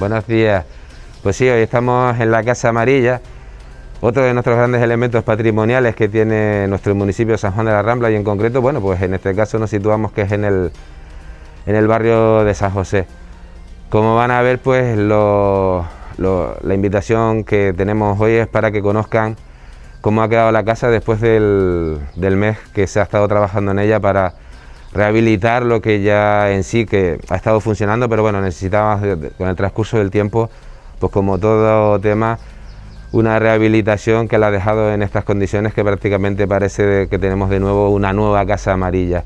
Buenos días. Pues sí, hoy estamos en la Casa Amarilla, otro de nuestros grandes elementos patrimoniales que tiene nuestro municipio de San Juan de la Rambla y en concreto, bueno, pues en este caso nos situamos que es en el, en el barrio de San José. Como van a ver, pues la invitación que tenemos hoy es para que conozcan cómo ha quedado la casa después del, del mes que se ha estado trabajando en ella para rehabilitar lo que ya en sí que ha estado funcionando, pero bueno, necesitaba con el transcurso del tiempo, pues como todo tema, una rehabilitación que la ha dejado en estas condiciones que prácticamente parece que tenemos de nuevo una nueva casa amarilla.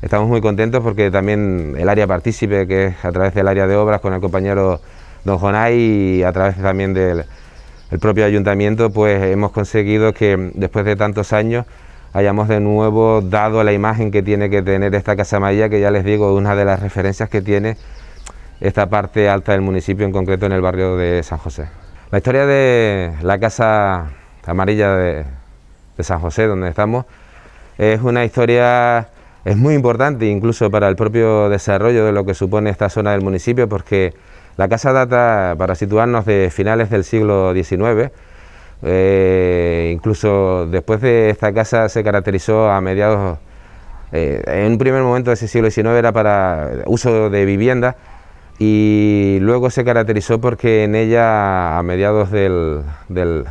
Estamos muy contentos porque también el área partícipe, que es a través del área de obras con el compañero don Jonay y a través también del propio ayuntamiento, pues hemos conseguido que después de tantos años hayamos de nuevo dado la imagen que tiene que tener esta Casa Amarilla, que ya les digo, es una de las referencias que tiene esta parte alta del municipio, en concreto en el barrio de San José. La historia de la Casa Amarilla de, de San José, donde estamos, es una historia es muy importante incluso para el propio desarrollo de lo que supone esta zona del municipio, porque la casa data, para situarnos, de finales del siglo XIX, eh, incluso después de esta casa se caracterizó a mediados, eh, en un primer momento de ese siglo XIX era para uso de vivienda y luego se caracterizó porque en ella a mediados del, del,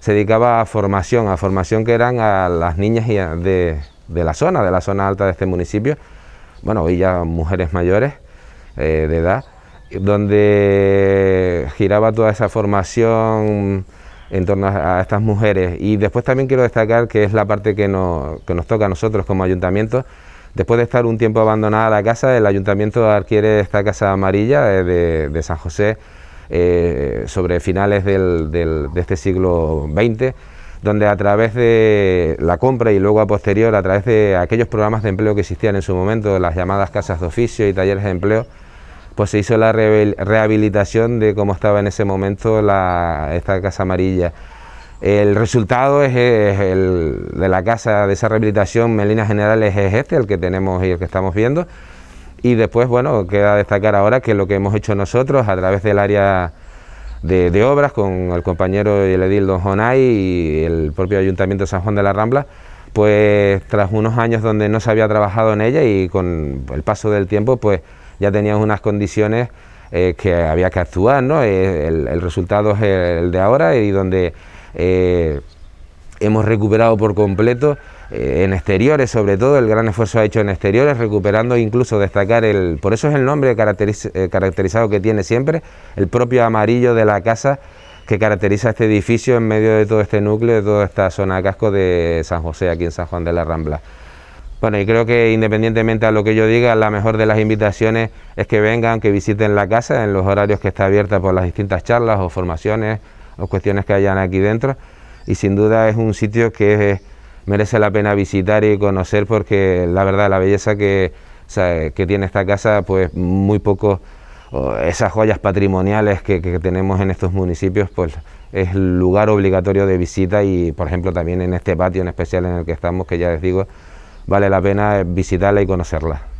se dedicaba a formación, a formación que eran a las niñas de, de la zona, de la zona alta de este municipio, bueno, hoy ya mujeres mayores eh, de edad, donde giraba toda esa formación en torno a, estas mujeres. Y después también quiero destacar que es la parte que, que nos toca a nosotros como ayuntamiento. Después de estar un tiempo abandonada la casa, el ayuntamiento adquiere esta casa amarilla eh, de, San José eh, sobre finales de este siglo XX, donde a través de la compra y luego a posterior, a través de aquellos programas de empleo que existían en su momento, las llamadas casas de oficio y talleres de empleo, pues se hizo la rehabilitación de cómo estaba en ese momento la, esta Casa Amarilla. El resultado es, el, de la casa, de esa rehabilitación en líneas generales es este, el que tenemos y el que estamos viendo. Y después, bueno, queda destacar ahora que lo que hemos hecho nosotros a través del área de, obras con el compañero y el edil Don Jonay y el propio Ayuntamiento de San Juan de la Rambla, pues tras unos años donde no se había trabajado en ella y con el paso del tiempo, pues ya teníamos unas condiciones eh, que había que actuar, ¿no? Eh, el, resultado es el de ahora y donde eh, hemos recuperado por completo en exteriores, sobre todo, el gran esfuerzo ha hecho en exteriores, recuperando incluso destacar el, por eso es el nombre caracterizado que tiene siempre, el propio amarillo de la casa que caracteriza este edificio en medio de todo este núcleo, de toda esta zona de casco de San José, aquí en San Juan de la Rambla. Bueno, y creo que independientemente a lo que yo diga, la mejor de las invitaciones es que vengan, que visiten la casa en los horarios que está abierta por las distintas charlas o formaciones o cuestiones que hayan aquí dentro. Y sin duda es un sitio que eh, merece la pena visitar y conocer porque la verdad la belleza que, que tiene esta casa, pues muy poco... esas joyas patrimoniales que, que, tenemos en estos municipios, pues es lugar obligatorio de visita y, por ejemplo, también en este patio en especial en el que estamos, que ya les digo, vale la pena visitarla y conocerla.